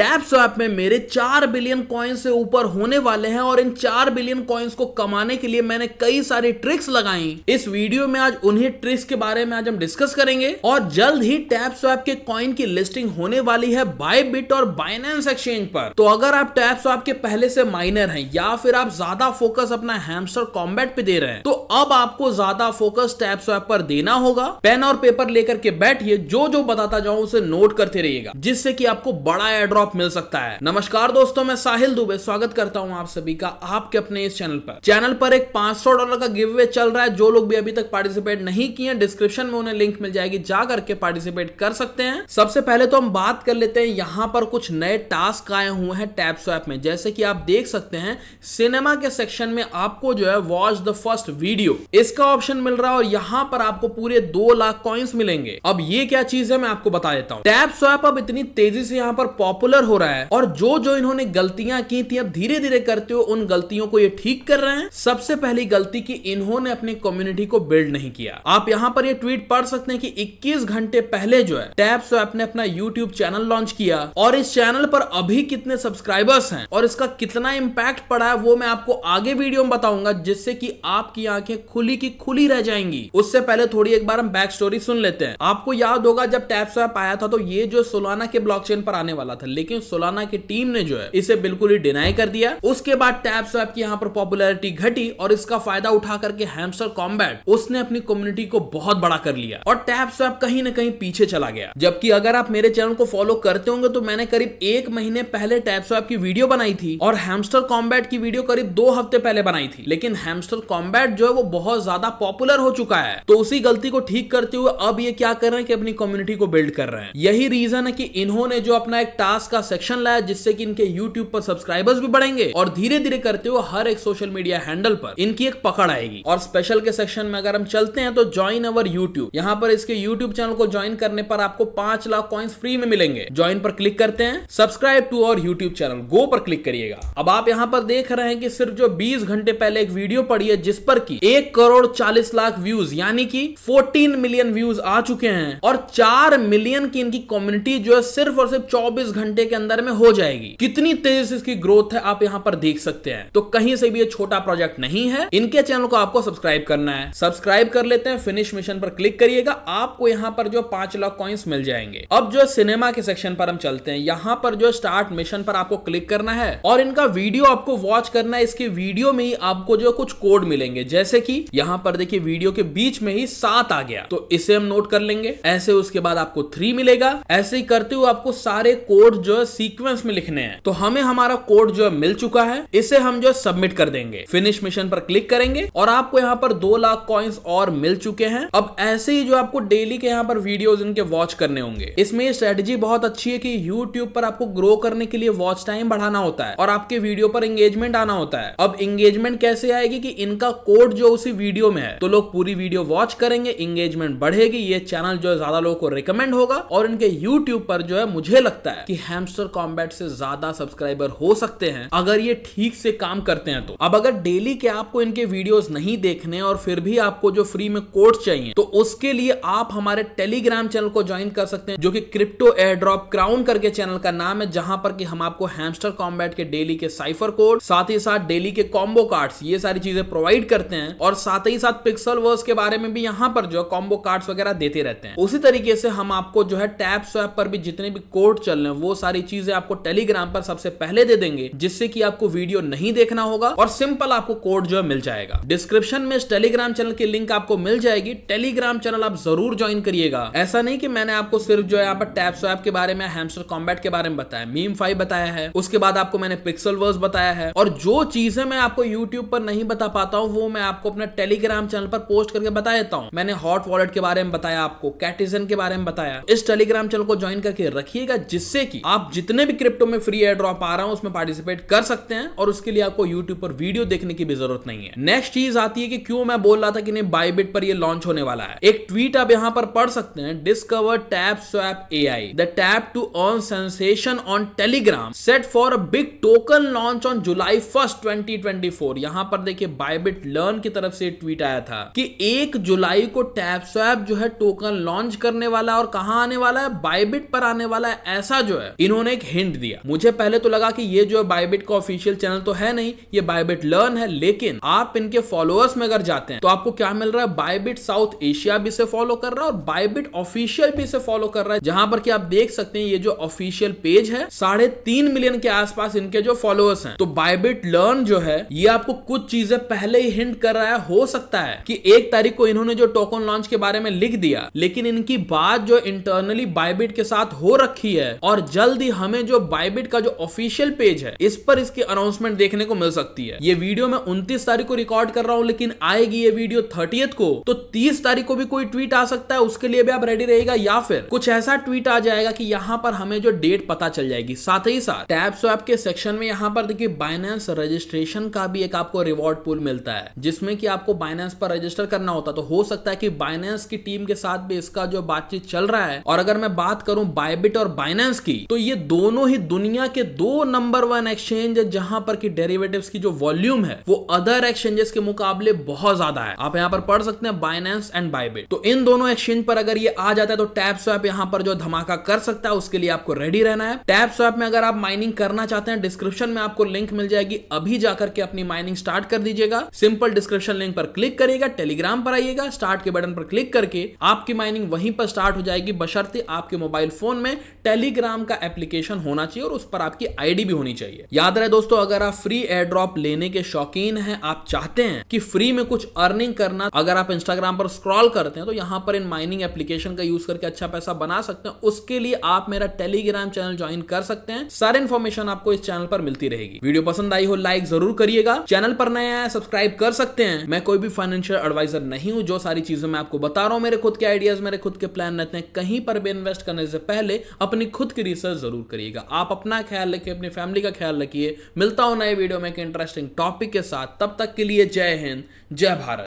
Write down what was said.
tap swap में मेरे चार बिलियन कॉइन से ऊपर होने वाले हैं और इन चार बिलियन कॉइन्स को कमाने के लिए मैंने कई सारी ट्रिक्स लगाई इस वीडियो में आज उन्हीं ट्रिक्स के बारे में आज हम डिस्कस करेंगे और जल्द ही टैप स्वैप के कॉइन की लिस्टिंग होने वाली है बिट और बाइनेंस एक्सचेंज पर तो अगर आप टैप स्वैप के पहले से माइनर हैं या फिर आप ज्यादा फोकस अपना हैमस्टर कॉम्बैट पे दे रहे हैं तो अब आपको ज्यादा फोकस टैप स्वैप पर देना होगा पेन और पेपर लेकर के बैठिए जो जो बताता जाऊं उसे नोट करते रहिएगा जिससे कि आपको बड़ा एड्रॉप वर्कशॉप मिल सकता है नमस्कार दोस्तों मैं साहिल दुबे स्वागत करता हूँ आप सभी का आपके अपने इस चैनल पर चैनल पर एक सौ डॉलर का गिव अवे चल रहा है जो लोग भी अभी तक पार्टिसिपेट नहीं किए डिस्क्रिप्शन में उन्हें लिंक मिल जाएगी जा करके पार्टिसिपेट कर सकते हैं सबसे पहले तो हम बात कर लेते हैं यहाँ पर कुछ नए टास्क आए हुए हैं टैप स्वैप में जैसे की आप देख सकते हैं सिनेमा के सेक्शन में आपको जो है वॉच द फर्स्ट वीडियो इसका ऑप्शन मिल रहा है और यहाँ पर आपको पूरे दो लाख कॉइन्स मिलेंगे अब ये क्या चीज है मैं आपको बता देता हूँ टैप स्वैप अब इतनी तेजी से यहाँ पर पॉपुलर बेटर हो रहा है और जो जो इन्होंने गलतियां की थी अब धीरे धीरे करते हो उन गलतियों को ये ठीक कर रहे हैं सबसे पहली गलती की इन्होंने अपनी कम्युनिटी को बिल्ड नहीं किया आप यहाँ पर ये ट्वीट पढ़ सकते हैं कि 21 घंटे पहले जो है टैप स्वैप ने अपना यूट्यूब चैनल लॉन्च किया और इस चैनल पर अभी कितने सब्सक्राइबर्स हैं और इसका कितना इम्पैक्ट पड़ा है वो मैं आपको आगे वीडियो में बताऊंगा जिससे की आपकी आंखें खुली की खुली रह जाएंगी उससे पहले थोड़ी एक बार हम बैक स्टोरी सुन लेते हैं आपको याद होगा जब टैप स्वैप आया था तो ये जो सोलाना के ब्लॉक पर आने वाला था लेकिन सोलाना की टीम ने जो है इसे बिल्कुल ही डिनाई कर दिया उसके बाद टैप स्वैप की यहाँ पर पॉपुलरिटी घटी और इसका फायदा उठा करके हैमस्टर कॉम्बैट उसने अपनी कम्युनिटी को बहुत बड़ा कर लिया और टैप स्वैप कहीं ना कहीं पीछे चला गया जबकि अगर आप मेरे चैनल को फॉलो करते होंगे तो मैंने करीब एक महीने पहले टैप स्वैप की वीडियो बनाई थी और हैमस्टर कॉम्बैट की वीडियो करीब दो हफ्ते पहले बनाई थी लेकिन हैमस्टर कॉम्बैट जो है वो बहुत ज्यादा पॉपुलर हो चुका है तो उसी गलती को ठीक करते हुए अब ये क्या कर रहे हैं कि अपनी कम्युनिटी को बिल्ड कर रहे हैं यही रीजन है कि इन्होंने जो अपना एक टास्क का सेक्शन लाया जिससे कि इनके यूट्यूब पर सब्सक्राइबर्स भी बढ़ेंगे और धीरे धीरे करते हुए हर एक सोशल मीडिया हैंडल पर इनकी एक पकड़ आएगी और स्पेशल के सेक्शन में अगर हम चलते हैं तो ज्वाइन अवर यूट्यूब यहाँ पर इसके यूट्यूब चैनल को ज्वाइन करने पर आपको पांच लाख कॉइन्स फ्री में मिलेंगे ज्वाइन पर क्लिक करते हैं सब्सक्राइब टू और यूट्यूब चैनल गो पर क्लिक करिएगा अब आप यहाँ पर देख रहे हैं कि सिर्फ जो बीस घंटे पहले एक वीडियो पड़ी है जिस पर की एक करोड़ चालीस लाख व्यूज यानी कि फोर्टीन मिलियन व्यूज आ चुके हैं और चार मिलियन की इनकी कम्युनिटी जो है सिर्फ और सिर्फ चौबीस घंटे घंटे के अंदर में हो जाएगी कितनी तेजी से इसकी ग्रोथ है आप यहाँ पर देख सकते हैं तो कहीं से भी ये छोटा प्रोजेक्ट नहीं है इनके चैनल को आपको सब्सक्राइब करना है सब्सक्राइब कर लेते हैं फिनिश मिशन पर क्लिक करिएगा आपको यहाँ पर जो पांच लाख कॉइन्स मिल जाएंगे अब जो सिनेमा के सेक्शन पर हम चलते हैं यहाँ पर जो स्टार्ट मिशन पर आपको क्लिक करना है और इनका वीडियो आपको वॉच करना है इसकी वीडियो में ही आपको जो कुछ कोड मिलेंगे जैसे कि यहाँ पर देखिए वीडियो के बीच में ही सात आ गया तो इसे हम नोट कर लेंगे ऐसे उसके बाद आपको थ्री मिलेगा ऐसे ही करते हुए आपको सारे कोड जो जो है सीक्वेंस में लिखने हैं तो हमें हमारा कोड जो है मिल चुका है इसे हम जो है सबमिट कर देंगे फिनिश मिशन पर क्लिक करेंगे और आपको यहाँ पर दो लाख कॉइन्स और मिल चुके हैं अब ऐसे ही जो आपको डेली के यहाँ पर वीडियो इनके वॉच करने होंगे इसमें ये स्ट्रेटेजी बहुत अच्छी है की यूट्यूब पर आपको ग्रो करने के लिए वॉच टाइम बढ़ाना होता है और आपके वीडियो पर एंगेजमेंट आना होता है अब एंगेजमेंट कैसे आएगी की इनका कोड जो उसी वीडियो में है तो लोग पूरी वीडियो वॉच करेंगे एंगेजमेंट बढ़ेगी ये चैनल जो है ज्यादा लोगों को रिकमेंड होगा और इनके यूट्यूब पर जो है मुझे लगता है कि हैमस्टर कॉम्बैट से ज्यादा सब्सक्राइबर हो सकते हैं अगर ये ठीक से काम करते हैं तो अब अगर डेली के आपको इनके वीडियोस नहीं देखने और फिर भी आपको जो फ्री में कोर्ट चाहिए तो उसके लिए आप हमारे टेलीग्राम चैनल को ज्वाइन कर सकते हैं जो कि क्रिप्टो एयर क्राउन करके चैनल का नाम है जहां पर कि हम आपको हैमस्टर कॉम्बैट के डेली के साइफर कोड साथ ही साथ डेली के कॉम्बो कार्ड्स ये सारी चीजें प्रोवाइड करते हैं और साथ ही साथ पिक्सल वर्स के बारे में भी यहां पर जो है कॉम्बो कार्ड्स वगैरह देते रहते हैं उसी तरीके से हम आपको जो है टैप स्वैप पर भी जितने भी कोड चल रहे हैं वो सारे सारी चीजें आपको टेलीग्राम पर सबसे पहले दे देंगे जिससे कि आपको वीडियो नहीं देखना होगा और सिंपल आपको कोड जो है मिल जाएगा डिस्क्रिप्शन में इस टेलीग्राम चैनल की लिंक आपको मिल जाएगी टेलीग्राम चैनल आप जरूर ज्वाइन करिएगा ऐसा नहीं की मैंने आपको सिर्फ जो है यहाँ पर टैप स्वैप के बारे में हेमस्टर कॉम्बैट के बारे में बताया मीम फाइव बताया है उसके बाद आपको मैंने पिक्सल वर्स बताया है और जो चीजें मैं आपको यूट्यूब पर नहीं बता पाता हूँ वो मैं आपको अपने टेलीग्राम चैनल पर पोस्ट करके बता देता हूँ मैंने हॉट वॉलेट के बारे में बताया आपको कैटिजन के बारे में बताया इस टेलीग्राम चैनल को ज्वाइन करके रखिएगा जिससे कि आप आप जितने भी क्रिप्टो में फ्री एयर ड्रॉप आ रहा हूं उसमें पार्टिसिपेट कर सकते हैं और उसके लिए आपको यूट्यूब पर वीडियो देखने की भी जरूरत नहीं है नेक्स्ट चीज आती है कि क्यों मैं बोल रहा था कि नहीं बाईबिट पर ये लॉन्च होने वाला है एक ट्वीट आप यहां पर पढ़ सकते हैं discover Tap Swap A I the tap to earn sensation on Telegram set for a big token launch on July first twenty twenty four यहां पर देखिए बायबिट लर्न की तरफ से ट्वीट आया था कि एक जुलाई को टैप स्वैप जो है टोकन लॉन्च करने वाला और कहा आने वाला है बायबिट पर आने वाला है ऐसा जो है इन्होंने एक हिंट दिया मुझे पहले तो लगा कि ये जो बायबिट का ऑफिशियल चैनल तो है नहीं ये बायबिट लर्न है लेकिन आप इनके फॉलोअर्स में अगर जाते हैं तो आपको क्या मिल रहा है बायबिट साउथ एशिया भी इसे फॉलो कर रहा है और बायबिट ऑफिशियल भी इसे फॉलो कर रहा है जहां पर कि आप देख सकते हैं ये जो ऑफिशियल पेज है साढ़े तीन मिलियन के आसपास इनके जो फॉलोअर्स हैं तो बायबिट लर्न जो है ये आपको कुछ चीजें पहले ही हिंट कर रहा है हो सकता है कि एक तारीख को इन्होंने जो टोकन लॉन्च के बारे में लिख दिया लेकिन इनकी बात जो इंटरनली बायबिट के साथ हो रखी है और जल्द जल्द ही हमें जो बाइबिट का जो ऑफिशियल पेज है इस पर इसकी अनाउंसमेंट देखने को मिल सकती है ये वीडियो मैं उन्तीस तारीख को रिकॉर्ड कर रहा हूँ लेकिन आएगी ये वीडियो थर्टियथ को तो तीस तारीख को भी कोई ट्वीट आ सकता है उसके लिए भी आप रेडी रहेगा या फिर कुछ ऐसा ट्वीट आ जाएगा कि यहाँ पर हमें जो डेट पता चल जाएगी साथ ही साथ टैप स्वैप के सेक्शन में यहाँ पर देखिए बाइनेंस रजिस्ट्रेशन का भी एक आपको रिवॉर्ड पुल मिलता है जिसमें कि आपको बाइनेंस पर रजिस्टर करना होता तो हो सकता है कि बाइनेंस की टीम के साथ भी इसका जो बातचीत चल रहा है और अगर मैं बात करूं बाइबिट और बाइनेंस की तो ये दोनों ही दुनिया के दो नंबर वन एक्सचेंज है जहां पर की डेरिवेटिव्स की जो वॉल्यूम है वो अदर एक्सचेंजेस के मुकाबले बहुत ज्यादा है आप यहाँ पर पढ़ सकते हैं बाइनेंस एंड बाइबिट तो इन दोनों एक्सचेंज पर अगर ये आ जाता है तो टैप स्वैप यहाँ पर जो धमाका कर सकता है उसके लिए आपको रेडी रहना है टैप स्वैप में अगर आप माइनिंग करना चाहते हैं डिस्क्रिप्शन में आपको लिंक मिल जाएगी अभी जाकर के अपनी माइनिंग स्टार्ट कर दीजिएगा सिंपल डिस्क्रिप्शन लिंक पर क्लिक करिएगा टेलीग्राम पर आइएगा स्टार्ट के बटन पर क्लिक करके आपकी माइनिंग वहीं पर स्टार्ट हो जाएगी बशर्ते आपके मोबाइल फोन में टेलीग्राम का एप्लीकेशन होना चाहिए और उस पर आपकी आईडी भी होनी चाहिए याद रहे दोस्तों अगर आप फ्री एयर ड्रॉप लेने के शौकीन हैं आप चाहते हैं कि फ्री में कुछ अर्निंग करना अगर आप इंस्टाग्राम पर स्क्रॉल करते हैं तो यहां पर इन माइनिंग एप्लीकेशन का यूज करके अच्छा पैसा बना सकते हैं उसके लिए आप मेरा टेलीग्राम चैनल ज्वाइन कर सकते हैं सारी इन्फॉर्मेशन आपको इस चैनल पर मिलती रहेगी वीडियो पसंद आई हो लाइक जरूर करिएगा चैनल पर नया है सब्सक्राइब कर सकते हैं मैं कोई भी फाइनेंशियल एडवाइजर नहीं हूँ जो सारी चीजें मैं आपको बता रहा हूँ मेरे खुद के आइडियाज मेरे खुद के प्लान रहते हैं कहीं पर भी इन्वेस्ट करने से पहले अपनी खुद की रिसर्च ज़रूर करिएगा आप अपना ख्याल रखिए अपनी फैमिली का ख्याल रखिए मिलता हूँ नए वीडियो में एक इंटरेस्टिंग टॉपिक के साथ तब तक के लिए जय हिंद जय भारत